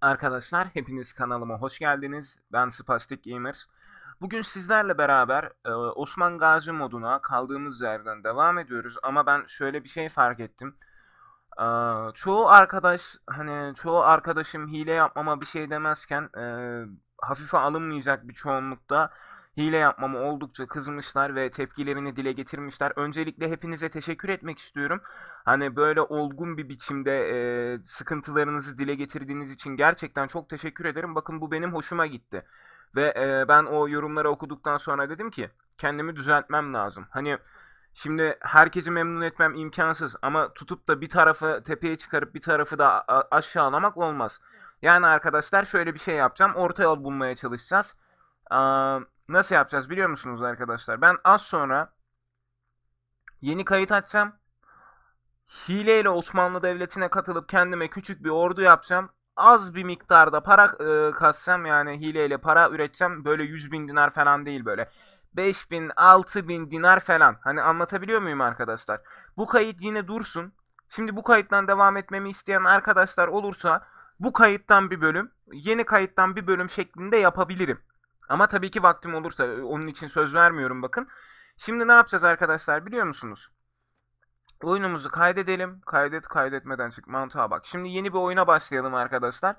Arkadaşlar hepiniz kanalıma hoş geldiniz. Ben Spastik Gamer. Bugün sizlerle beraber e, Osman Gazi moduna kaldığımız yerden devam ediyoruz. Ama ben şöyle bir şey fark ettim. E, çoğu arkadaş hani çoğu arkadaşım hile yapmama bir şey demezken e, hafife alınmayacak bir çoğunlukta hile yapmamı oldukça kızmışlar ve tepkilerini dile getirmişler. Öncelikle hepinize teşekkür etmek istiyorum. Hani böyle olgun bir biçimde e, sıkıntılarınızı dile getirdiğiniz için gerçekten çok teşekkür ederim. Bakın bu benim hoşuma gitti. Ve e, ben o yorumları okuduktan sonra dedim ki kendimi düzeltmem lazım. Hani şimdi herkesi memnun etmem imkansız ama tutup da bir tarafı tepeye çıkarıp bir tarafı da aşağılamak olmaz. Yani arkadaşlar şöyle bir şey yapacağım. Orta yol bulmaya çalışacağız. Ee, Nasıl yapacağız biliyor musunuz arkadaşlar? Ben az sonra yeni kayıt açacağım. Hileyle Osmanlı Devleti'ne katılıp kendime küçük bir ordu yapacağım. Az bir miktarda para e, kassam yani hileyle para üreteceğim. Böyle 100 bin dinar falan değil böyle. bin 5000, bin dinar falan. Hani anlatabiliyor muyum arkadaşlar? Bu kayıt yine dursun. Şimdi bu kayıttan devam etmemi isteyen arkadaşlar olursa bu kayıttan bir bölüm, yeni kayıttan bir bölüm şeklinde yapabilirim. Ama tabii ki vaktim olursa e, onun için söz vermiyorum bakın. Şimdi ne yapacağız arkadaşlar biliyor musunuz? Oyunumuzu kaydedelim. Kaydet kaydetmeden çık mantığa bak. Şimdi yeni bir oyuna başlayalım arkadaşlar.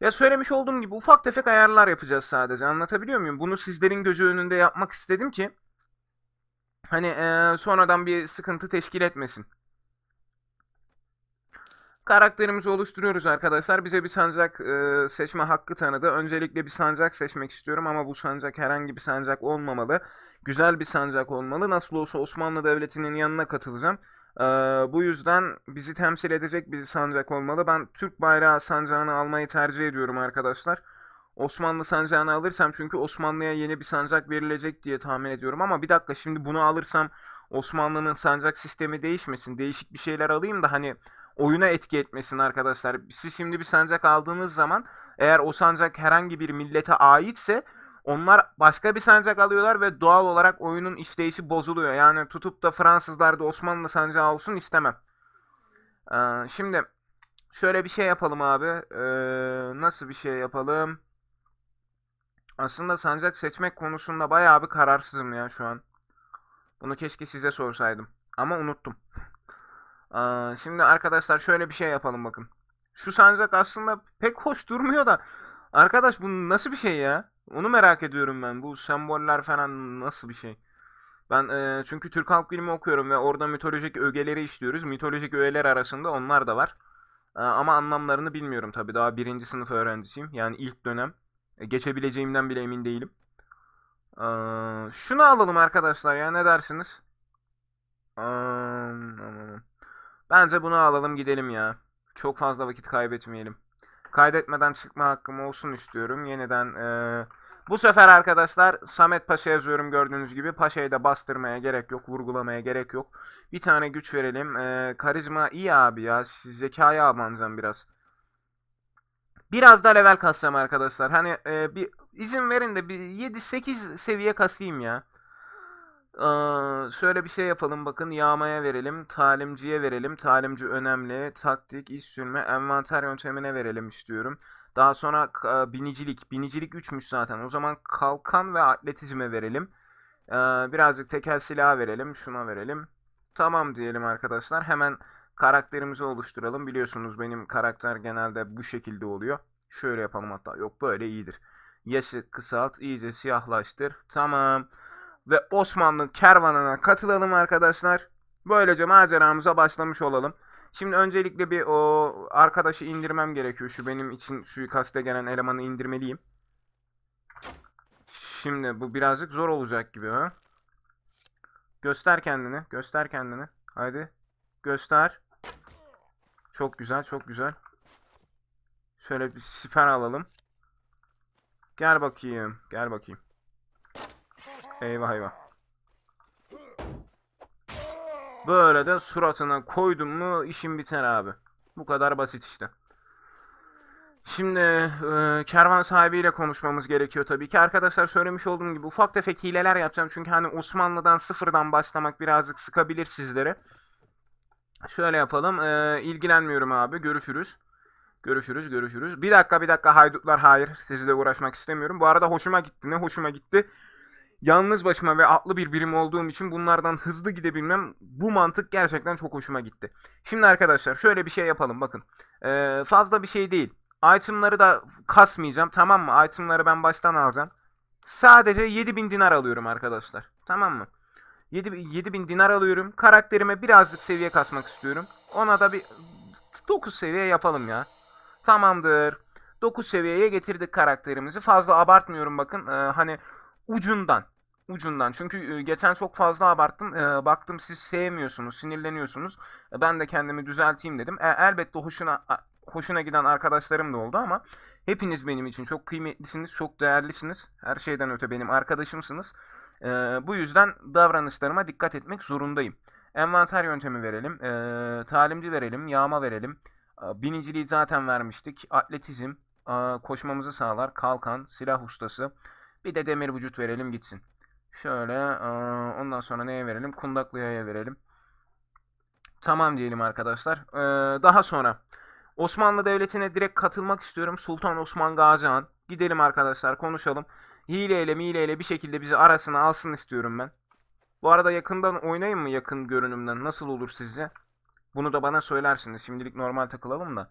Ya söylemiş olduğum gibi ufak tefek ayarlar yapacağız sadece. Anlatabiliyor muyum? Bunu sizlerin gözü önünde yapmak istedim ki hani ee, sonradan bir sıkıntı teşkil etmesin. Karakterimizi oluşturuyoruz arkadaşlar. Bize bir sancak e, seçme hakkı tanıdı. Öncelikle bir sancak seçmek istiyorum ama bu sancak herhangi bir sancak olmamalı. Güzel bir sancak olmalı. Nasıl olsa Osmanlı Devleti'nin yanına katılacağım. E, bu yüzden bizi temsil edecek bir sancak olmalı. Ben Türk bayrağı sancağını almayı tercih ediyorum arkadaşlar. Osmanlı sancağını alırsam çünkü Osmanlı'ya yeni bir sancak verilecek diye tahmin ediyorum. Ama bir dakika şimdi bunu alırsam Osmanlı'nın sancak sistemi değişmesin. Değişik bir şeyler alayım da hani oyuna etki etmesin arkadaşlar. Siz şimdi bir sancak aldığınız zaman eğer o sancak herhangi bir millete aitse onlar başka bir sancak alıyorlar ve doğal olarak oyunun işleyişi bozuluyor. Yani tutup da Fransızlar da Osmanlı sancağı olsun istemem. Ee, şimdi şöyle bir şey yapalım abi. Ee, nasıl bir şey yapalım? Aslında sancak seçmek konusunda bayağı bir kararsızım ya şu an. Bunu keşke size sorsaydım. Ama unuttum şimdi arkadaşlar şöyle bir şey yapalım bakın. Şu sancak aslında pek hoş durmuyor da. Arkadaş bu nasıl bir şey ya? Onu merak ediyorum ben. Bu semboller falan nasıl bir şey? Ben e, çünkü Türk halk bilimi okuyorum ve orada mitolojik ögeleri işliyoruz. Mitolojik öğeler arasında onlar da var. E, ama anlamlarını bilmiyorum tabii. Daha birinci sınıf öğrencisiyim. Yani ilk dönem. E, geçebileceğimden bile emin değilim. E, şunu alalım arkadaşlar ya ne dersiniz? Aman aman. Bence bunu alalım gidelim ya. Çok fazla vakit kaybetmeyelim. Kaydetmeden çıkma hakkım olsun istiyorum. Yeniden ee, bu sefer arkadaşlar Samet Paşa yazıyorum gördüğünüz gibi. Paşa'yı da bastırmaya gerek yok, vurgulamaya gerek yok. Bir tane güç verelim. Ee, karizma iyi abi ya. Zekaya abanacağım biraz. Biraz da level kasacağım arkadaşlar. Hani e, bir izin verin de 7-8 seviye kasayım ya şöyle bir şey yapalım bakın yağmaya verelim, talimciye verelim, talimci önemli, taktik, iş sürme, envanter yöntemine verelim istiyorum. Daha sonra e, binicilik, binicilik 3'müş zaten o zaman kalkan ve atletizme verelim. Ee, birazcık tekel silah verelim, şuna verelim. Tamam diyelim arkadaşlar hemen karakterimizi oluşturalım. Biliyorsunuz benim karakter genelde bu şekilde oluyor. Şöyle yapalım hatta yok böyle iyidir. Yaşı kısalt, iyice siyahlaştır. Tamam. Tamam ve Osmanlı kervanına katılalım arkadaşlar. Böylece maceramıza başlamış olalım. Şimdi öncelikle bir o arkadaşı indirmem gerekiyor. Şu benim için şu kaste gelen elemanı indirmeliyim. Şimdi bu birazcık zor olacak gibi ha. Göster kendini. Göster kendini. Haydi. Göster. Çok güzel. Çok güzel. Şöyle bir siper alalım. Gel bakayım. Gel bakayım. Eyvah eyvah. Böyle de suratına koydum mu işim biter abi. Bu kadar basit işte. Şimdi e, kervan sahibiyle konuşmamız gerekiyor tabii ki. Arkadaşlar söylemiş olduğum gibi ufak tefek hileler yapacağım. Çünkü hani Osmanlı'dan sıfırdan başlamak birazcık sıkabilir sizleri. Şöyle yapalım. E, ilgilenmiyorum abi. Görüşürüz. Görüşürüz, görüşürüz. Bir dakika, bir dakika haydutlar hayır. Sizle uğraşmak istemiyorum. Bu arada hoşuma gitti. Ne hoşuma gitti? yalnız başıma ve atlı bir birim olduğum için bunlardan hızlı gidebilmem bu mantık gerçekten çok hoşuma gitti. Şimdi arkadaşlar şöyle bir şey yapalım bakın. Ee, fazla bir şey değil. Itemları da kasmayacağım tamam mı? Itemları ben baştan alacağım. Sadece 7000 dinar alıyorum arkadaşlar. Tamam mı? 7, 7000 dinar alıyorum. Karakterime birazcık seviye kasmak istiyorum. Ona da bir 9 seviye yapalım ya. Tamamdır. 9 seviyeye getirdik karakterimizi. Fazla abartmıyorum bakın. Ee, hani ucundan ucundan. Çünkü geçen çok fazla abarttım. baktım siz sevmiyorsunuz, sinirleniyorsunuz. E, ben de kendimi düzelteyim dedim. E, elbette hoşuna hoşuna giden arkadaşlarım da oldu ama hepiniz benim için çok kıymetlisiniz, çok değerlisiniz. Her şeyden öte benim arkadaşımsınız. bu yüzden davranışlarıma dikkat etmek zorundayım. Envanter yöntemi verelim, talimci verelim, yağma verelim. biniciliği zaten vermiştik. Atletizm, koşmamızı sağlar, kalkan, silah ustası. Bir de demir vücut verelim gitsin. Şöyle ondan sonra neye verelim? Kundaklı'ya verelim. Tamam diyelim arkadaşlar. daha sonra Osmanlı Devleti'ne direkt katılmak istiyorum. Sultan Osman Gazi Han. Gidelim arkadaşlar konuşalım. Hileyle mileyle bir şekilde bizi arasına alsın istiyorum ben. Bu arada yakından oynayayım mı yakın görünümden? Nasıl olur sizce? Bunu da bana söylersiniz. Şimdilik normal takılalım da.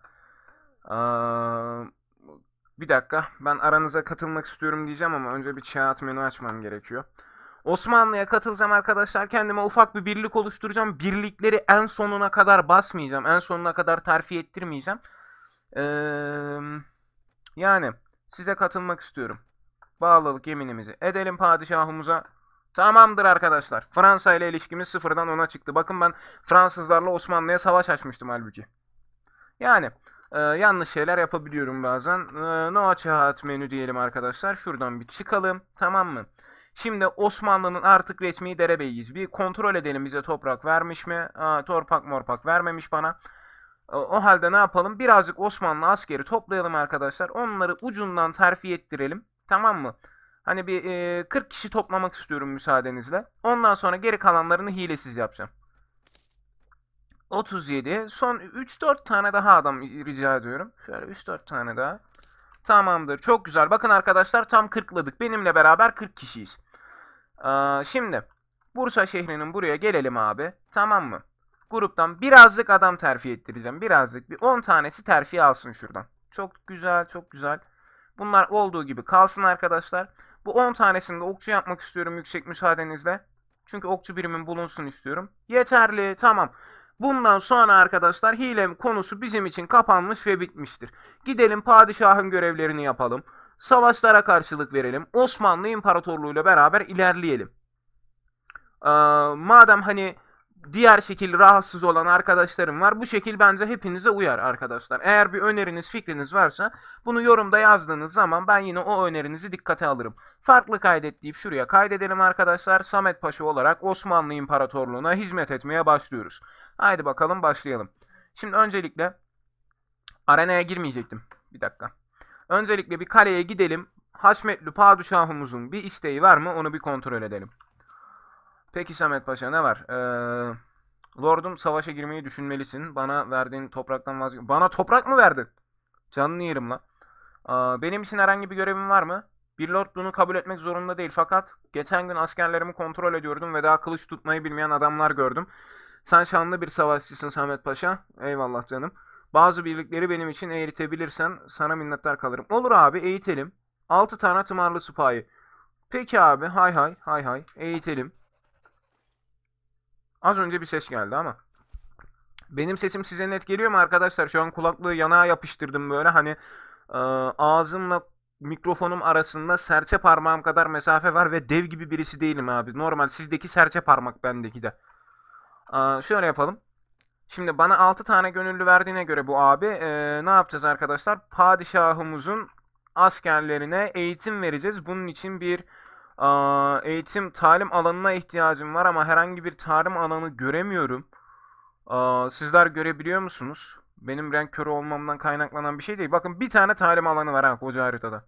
bir dakika. Ben aranıza katılmak istiyorum diyeceğim ama önce bir chat menü açmam gerekiyor. Osmanlı'ya katılacağım arkadaşlar. Kendime ufak bir birlik oluşturacağım. Birlikleri en sonuna kadar basmayacağım. En sonuna kadar terfi ettirmeyeceğim. Ee, yani size katılmak istiyorum. Bağlılık yeminimizi edelim padişahımıza. Tamamdır arkadaşlar. Fransa ile ilişkimiz sıfırdan ona çıktı. Bakın ben Fransızlarla Osmanlı'ya savaş açmıştım halbuki. Yani e, yanlış şeyler yapabiliyorum bazen. E, no açıhat menü diyelim arkadaşlar. Şuradan bir çıkalım. Tamam mı? Şimdi Osmanlı'nın artık resmi derebeyiz. Bir kontrol edelim bize toprak vermiş mi? Aa, torpak morpak vermemiş bana. Ee, o halde ne yapalım? Birazcık Osmanlı askeri toplayalım arkadaşlar. Onları ucundan terfi ettirelim. Tamam mı? Hani bir e, 40 kişi toplamak istiyorum müsaadenizle. Ondan sonra geri kalanlarını hilesiz yapacağım. 37. Son 3-4 tane daha adam rica ediyorum. Şöyle 3-4 tane daha. Tamamdır. Çok güzel. Bakın arkadaşlar tam 40'ladık. Benimle beraber 40 kişiyiz. Ee, şimdi Bursa şehrinin buraya gelelim abi. Tamam mı? Gruptan birazcık adam terfi ettireceğim. Birazcık bir 10 tanesi terfi alsın şuradan. Çok güzel, çok güzel. Bunlar olduğu gibi kalsın arkadaşlar. Bu 10 tanesini de okçu yapmak istiyorum yüksek müsaadenizle. Çünkü okçu birimin bulunsun istiyorum. Yeterli, tamam. Bundan sonra arkadaşlar hile konusu bizim için kapanmış ve bitmiştir. Gidelim padişahın görevlerini yapalım. Savaşlara karşılık verelim. Osmanlı İmparatorluğu ile beraber ilerleyelim. Ee, madem hani diğer şekil rahatsız olan arkadaşlarım var. Bu şekil bence hepinize uyar arkadaşlar. Eğer bir öneriniz, fikriniz varsa bunu yorumda yazdığınız zaman ben yine o önerinizi dikkate alırım. Farklı kaydet deyip şuraya kaydedelim arkadaşlar. Samet Paşa olarak Osmanlı İmparatorluğu'na hizmet etmeye başlıyoruz. Haydi bakalım başlayalım. Şimdi öncelikle arenaya girmeyecektim. Bir dakika. Öncelikle bir kaleye gidelim. Haşmetli padişahımızın bir isteği var mı onu bir kontrol edelim. Peki Samet Paşa ne var? Ee, Lordum savaşa girmeyi düşünmelisin. Bana verdiğin topraktan vazgeç... Bana toprak mı verdin? Canını yerim la. Ee, benim için herhangi bir görevim var mı? Bir lord bunu kabul etmek zorunda değil fakat geçen gün askerlerimi kontrol ediyordum ve daha kılıç tutmayı bilmeyen adamlar gördüm. Sen şanlı bir savaşçısın Samet Paşa. Eyvallah canım. Bazı birlikleri benim için eğitebilirsen sana minnettar kalırım. Olur abi eğitelim. 6 tane tımarlı sipahi. Peki abi hay hay hay hay eğitelim. Az önce bir ses geldi ama. Benim sesim size net geliyor mu arkadaşlar? Şu an kulaklığı yanağa yapıştırdım böyle hani e, ağzımla mikrofonum arasında serçe parmağım kadar mesafe var ve dev gibi birisi değilim abi. Normal sizdeki serçe parmak bendeki de. E, şöyle yapalım. Şimdi bana 6 tane gönüllü verdiğine göre bu abi e, ne yapacağız arkadaşlar? Padişahımızın askerlerine eğitim vereceğiz. Bunun için bir eğitim, talim alanına ihtiyacım var ama herhangi bir talim alanı göremiyorum. Sizler görebiliyor musunuz? Benim renk körü olmamdan kaynaklanan bir şey değil. Bakın bir tane talim alanı var ha koca haritada.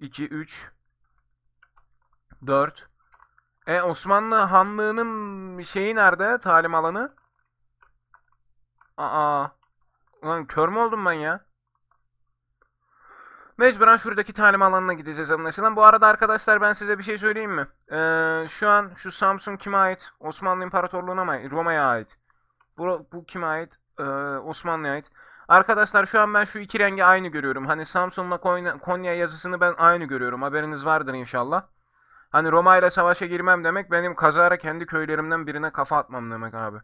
2, 3, 4. E Osmanlı Hanlığı'nın şeyi nerede? Talim alanı. Aa. Ulan kör mü oldum ben ya? Mecburen şuradaki talim alanına gideceğiz anlaşılan. Bu arada arkadaşlar ben size bir şey söyleyeyim mi? Ee, şu an şu Samsun kime ait? Osmanlı İmparatorluğu'na mı? Roma'ya ait. Bu, bu kime ait? Ee, Osmanlı'ya ait. Arkadaşlar şu an ben şu iki rengi aynı görüyorum. Hani Samsun'la Konya, Konya yazısını ben aynı görüyorum. Haberiniz vardır inşallah. Hani Roma ile savaşa girmem demek benim kazara kendi köylerimden birine kafa atmam demek abi.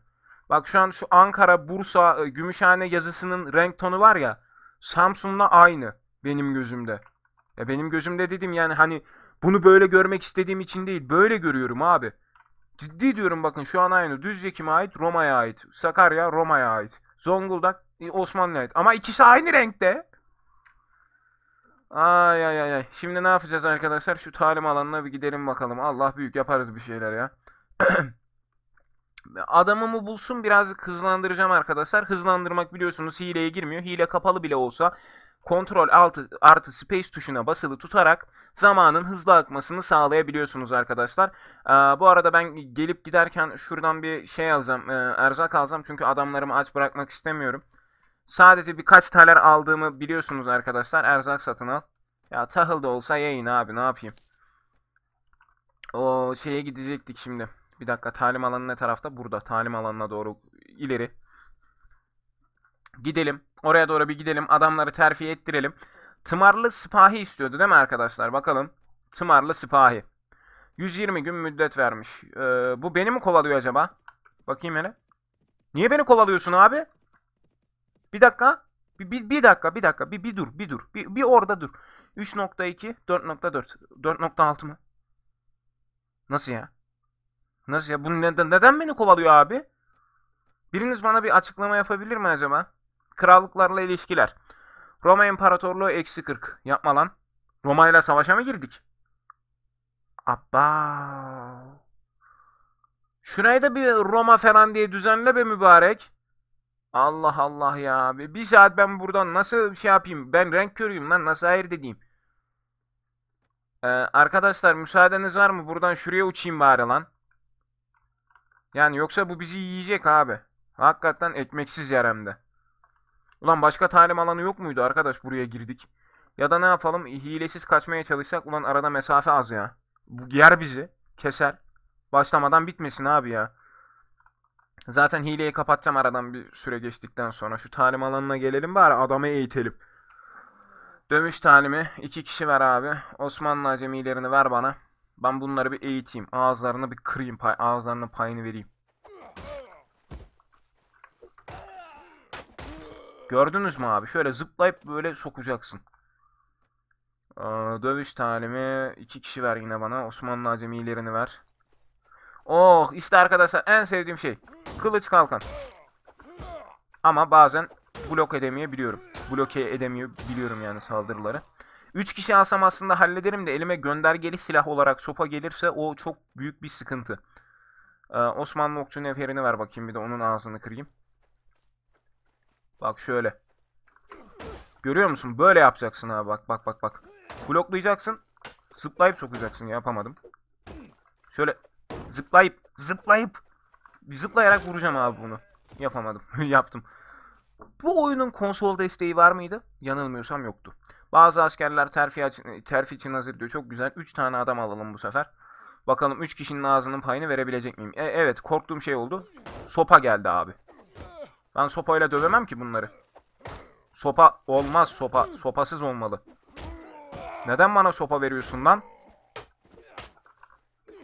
Bak şu an şu Ankara, Bursa, e, Gümüşhane yazısının renk tonu var ya. Samsun'la aynı benim gözümde. Ya e, benim gözümde dedim yani hani bunu böyle görmek istediğim için değil. Böyle görüyorum abi. Ciddi diyorum bakın şu an aynı. Düzce kime ait Roma'ya ait. Sakarya Roma'ya ait. Zonguldak e, Osmanlı'ya ait. Ama ikisi aynı renkte. Ay ay ay. Şimdi ne yapacağız arkadaşlar? Şu talim alanına bir gidelim bakalım. Allah büyük yaparız bir şeyler ya. Adamımı bulsun Biraz hızlandıracağım arkadaşlar. Hızlandırmak biliyorsunuz hileye girmiyor. Hile kapalı bile olsa Kontrol alt artı space tuşuna basılı tutarak zamanın hızlı akmasını sağlayabiliyorsunuz arkadaşlar. Ee, bu arada ben gelip giderken şuradan bir şey alacağım, e, erzak alacağım çünkü adamlarımı aç bırakmak istemiyorum. Sadece birkaç taler aldığımı biliyorsunuz arkadaşlar. Erzak satın al. Ya tahıl da olsa yayın abi ne yapayım. O şeye gidecektik şimdi. Bir dakika talim alanı ne tarafta? Burada. Talim alanına doğru ileri. Gidelim. Oraya doğru bir gidelim. Adamları terfi ettirelim. Tımarlı sipahi istiyordu değil mi arkadaşlar? Bakalım. Tımarlı sipahi. 120 gün müddet vermiş. Ee, bu beni mi kovalıyor acaba? Bakayım hele. Niye beni kovalıyorsun abi? Bir dakika. Bir, bir, bir dakika, bir dakika. Bir, bir dur, bir dur. Bir, bir orada dur. 3.2, 4.4. 4.6 mı? Nasıl ya? Nasıl ya? Bu neden, neden beni kovalıyor abi? Biriniz bana bir açıklama yapabilir mi acaba? Krallıklarla ilişkiler. Roma İmparatorluğu eksi 40. Yapma lan. Roma ile savaşa mı girdik? Abba. Şurayı da bir Roma falan diye düzenle be mübarek. Allah Allah ya. Bir saat ben buradan nasıl şey yapayım? Ben renk körüyüm lan. Nasıl hayır dediğim. Ee, arkadaşlar müsaadeniz var mı? Buradan şuraya uçayım bari lan. Yani yoksa bu bizi yiyecek abi. Hakikaten ekmeksiz yaremde. Ulan başka talim alanı yok muydu arkadaş buraya girdik? Ya da ne yapalım hilesiz kaçmaya çalışsak ulan arada mesafe az ya. Bu yer bizi keser. Başlamadan bitmesin abi ya. Zaten hileyi kapatacağım aradan bir süre geçtikten sonra. Şu talim alanına gelelim bari adamı eğitelim. Dövüş talimi. iki kişi ver abi. Osmanlı acemilerini ver bana. Ben bunları bir eğiteyim. Ağızlarını bir kırayım. Pay ağızlarının payını vereyim. Gördünüz mü abi? Şöyle zıplayıp böyle sokacaksın. Ee, dövüş talimi. iki kişi ver yine bana. Osmanlı acemilerini ver. Oh işte arkadaşlar en sevdiğim şey. Kılıç kalkan. Ama bazen blok edemeyebiliyorum. Bloke edemiyor yani saldırıları. Üç kişi alsam aslında hallederim de elime göndergeli silah olarak sopa gelirse o çok büyük bir sıkıntı. Ee, Osmanlı okçu neferini ver bakayım bir de onun ağzını kırayım. Bak şöyle. Görüyor musun? Böyle yapacaksın ha bak bak bak bak. Bloklayacaksın. Zıplayıp sokacaksın. Yapamadım. Şöyle zıplayıp zıplayıp zıplayarak vuracağım abi bunu. Yapamadım. Yaptım. Bu oyunun konsol desteği var mıydı? Yanılmıyorsam yoktu. Bazı askerler terfi, için, terfi için hazır diyor. Çok güzel. 3 tane adam alalım bu sefer. Bakalım 3 kişinin ağzının payını verebilecek miyim? E, evet korktuğum şey oldu. Sopa geldi abi. Ben sopayla dövemem ki bunları. Sopa olmaz sopa. Sopasız olmalı. Neden bana sopa veriyorsun lan?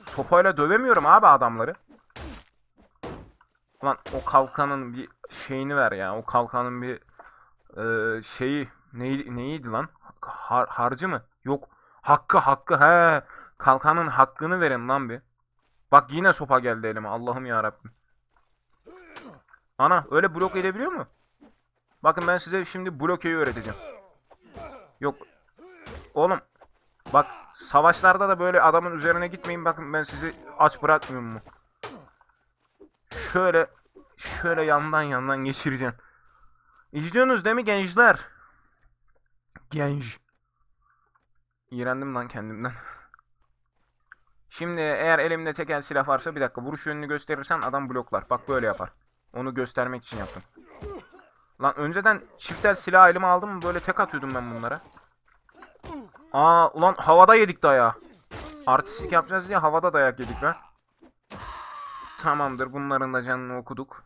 Sopayla dövemiyorum abi adamları. Lan o kalkanın bir şeyini ver ya. O kalkanın bir e, şeyi neydi, neydi lan? Har, harcı mı? Yok. Hakkı hakkı he. Kalkanın hakkını verin lan bir. Bak yine sopa geldi elime. Allah'ım ya Rabbim. Ana öyle blok edebiliyor mu? Bakın ben size şimdi blokeyi öğreteceğim. Yok. Oğlum. Bak savaşlarda da böyle adamın üzerine gitmeyin. Bakın ben sizi aç bırakmıyorum mu? Şöyle şöyle yandan yandan geçireceğim. İzliyorsunuz değil mi gençler? Genç. İğrendim lan kendimden. Şimdi eğer elimde tekel silah varsa bir dakika vuruş yönünü gösterirsen adam bloklar. Bak böyle yapar. Onu göstermek için yaptım. Lan önceden çiftel silah elime aldım mı böyle tek atıyordum ben bunlara. Aa ulan havada yedik daya. Artistik yapacağız diye havada dayak yedik be. Tamamdır bunların da canını okuduk.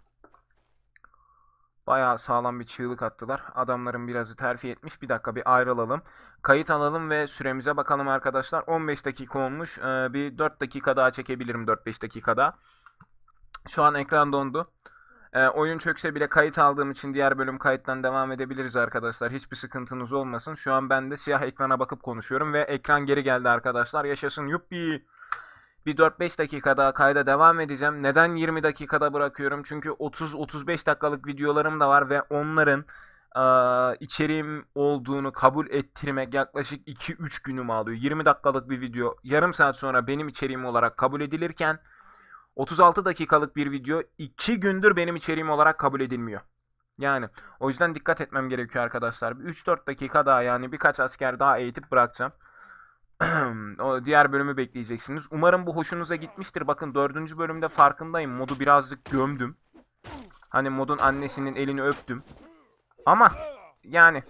Bayağı sağlam bir çığlık attılar. Adamların birazı terfi etmiş. Bir dakika bir ayrılalım. Kayıt alalım ve süremize bakalım arkadaşlar. 15 dakika olmuş. Ee, bir 4 dakika daha çekebilirim 4-5 dakikada. Şu an ekran dondu. E, oyun çökse bile kayıt aldığım için diğer bölüm kayıttan devam edebiliriz arkadaşlar. Hiçbir sıkıntınız olmasın. Şu an ben de siyah ekrana bakıp konuşuyorum ve ekran geri geldi arkadaşlar. Yaşasın yuppi. Bir 4-5 dakika daha kayda devam edeceğim. Neden 20 dakikada bırakıyorum? Çünkü 30-35 dakikalık videolarım da var ve onların e, içeriğim olduğunu kabul ettirmek yaklaşık 2-3 günüm alıyor. 20 dakikalık bir video yarım saat sonra benim içeriğim olarak kabul edilirken 36 dakikalık bir video 2 gündür benim içeriğim olarak kabul edilmiyor. Yani o yüzden dikkat etmem gerekiyor arkadaşlar. 3-4 dakika daha yani birkaç asker daha eğitip bırakacağım. o diğer bölümü bekleyeceksiniz. Umarım bu hoşunuza gitmiştir. Bakın 4. bölümde farkındayım. Modu birazcık gömdüm. Hani modun annesinin elini öptüm. Ama yani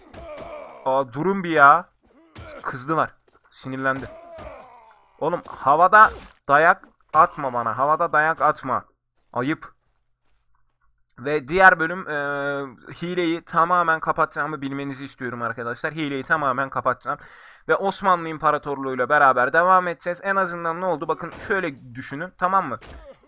Aa, durun bir ya. Kızdılar. Sinirlendi. Oğlum havada dayak Atma bana. Havada dayak atma. Ayıp. Ve diğer bölüm e, hileyi tamamen kapatacağımı bilmenizi istiyorum arkadaşlar. Hileyi tamamen kapatacağım. Ve Osmanlı İmparatorluğu ile beraber devam edeceğiz. En azından ne oldu? Bakın şöyle düşünün tamam mı?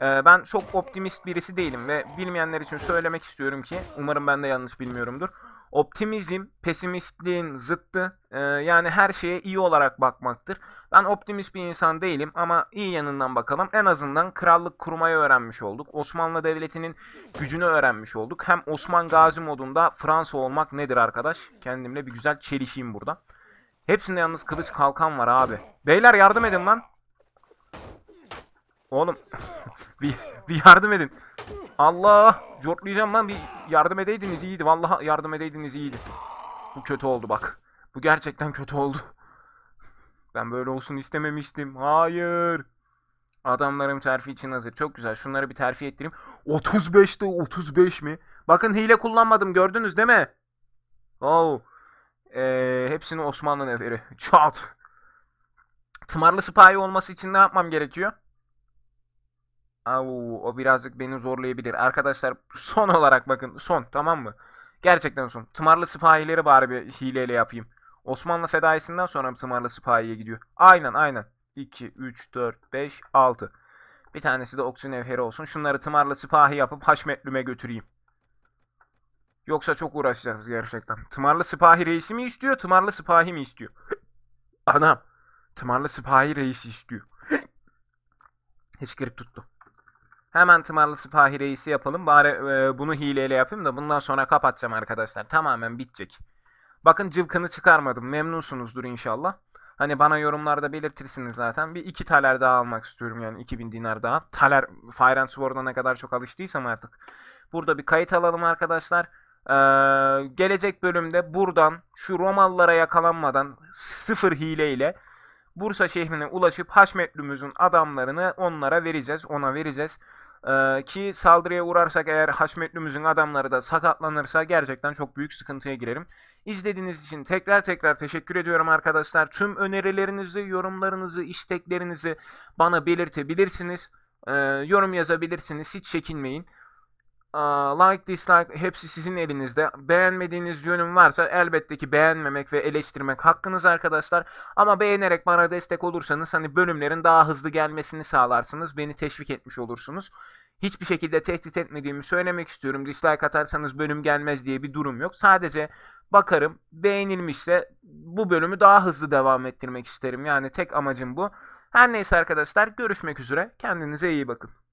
E, ben çok optimist birisi değilim ve bilmeyenler için söylemek istiyorum ki umarım ben de yanlış bilmiyorumdur. Optimizm pesimistliğin zıttı. Ee, yani her şeye iyi olarak bakmaktır. Ben optimist bir insan değilim ama iyi yanından bakalım. En azından krallık kurmayı öğrenmiş olduk. Osmanlı Devleti'nin gücünü öğrenmiş olduk. Hem Osman Gazi modunda Fransa olmak nedir arkadaş? Kendimle bir güzel çelişeyim burada. Hepsinde yalnız kılıç kalkan var abi. Beyler yardım edin lan. Oğlum bir, bir yardım edin. Allah! Jortlayacağım lan bir yardım edeydiniz iyiydi. Vallahi yardım edeydiniz iyiydi. Bu kötü oldu bak. Bu gerçekten kötü oldu. Ben böyle olsun istememiştim. Hayır. Adamlarım terfi için hazır. Çok güzel. Şunları bir terfi ettireyim. 35'te 35 mi? Bakın hile kullanmadım. Gördünüz değil mi? Oh. Ee, hepsini Osmanlı neferi. Çat. Tımarlı sipahi olması için ne yapmam gerekiyor? Au, o birazcık beni zorlayabilir. Arkadaşlar son olarak bakın son tamam mı? Gerçekten son. Tımarlı sipahileri bari bir hileyle yapayım. Osmanlı fedaisinden sonra tımarlı sipahiye gidiyor. Aynen aynen. 2, 3, 4, 5, 6. Bir tanesi de oksijen nevheri olsun. Şunları tımarlı sipahi yapıp Haşmetlüm'e götüreyim. Yoksa çok uğraşacağız gerçekten. Tımarlı sipahi reisi mi istiyor, tımarlı sipahi mi istiyor? Anam. Tımarlı sipahi reisi istiyor. Hiç Hıçkırık tuttu. Hemen tımarlı sipahi reisi yapalım. Bari e, bunu hileyle yapayım da bundan sonra kapatacağım arkadaşlar. Tamamen bitecek. Bakın cılkını çıkarmadım. Memnunsunuzdur inşallah. Hani bana yorumlarda belirtirsiniz zaten. Bir iki taler daha almak istiyorum yani 2000 dinar daha. Taler Fire and Sword'a ne kadar çok alıştıysam artık. Burada bir kayıt alalım arkadaşlar. Ee, gelecek bölümde buradan şu Romalılara yakalanmadan sıfır hileyle Bursa şehrine ulaşıp Haşmetlümüzün adamlarını onlara vereceğiz, ona vereceğiz. Ee, ki saldırıya uğrarsak eğer Haşmetlümüzün adamları da sakatlanırsa gerçekten çok büyük sıkıntıya girerim. İzlediğiniz için tekrar tekrar teşekkür ediyorum arkadaşlar. Tüm önerilerinizi, yorumlarınızı, isteklerinizi bana belirtebilirsiniz. Ee, yorum yazabilirsiniz. Hiç çekinmeyin like dislike hepsi sizin elinizde. Beğenmediğiniz yönüm varsa elbette ki beğenmemek ve eleştirmek hakkınız arkadaşlar. Ama beğenerek bana destek olursanız hani bölümlerin daha hızlı gelmesini sağlarsınız. Beni teşvik etmiş olursunuz. Hiçbir şekilde tehdit etmediğimi söylemek istiyorum. Dislike atarsanız bölüm gelmez diye bir durum yok. Sadece bakarım beğenilmişse bu bölümü daha hızlı devam ettirmek isterim. Yani tek amacım bu. Her neyse arkadaşlar görüşmek üzere. Kendinize iyi bakın.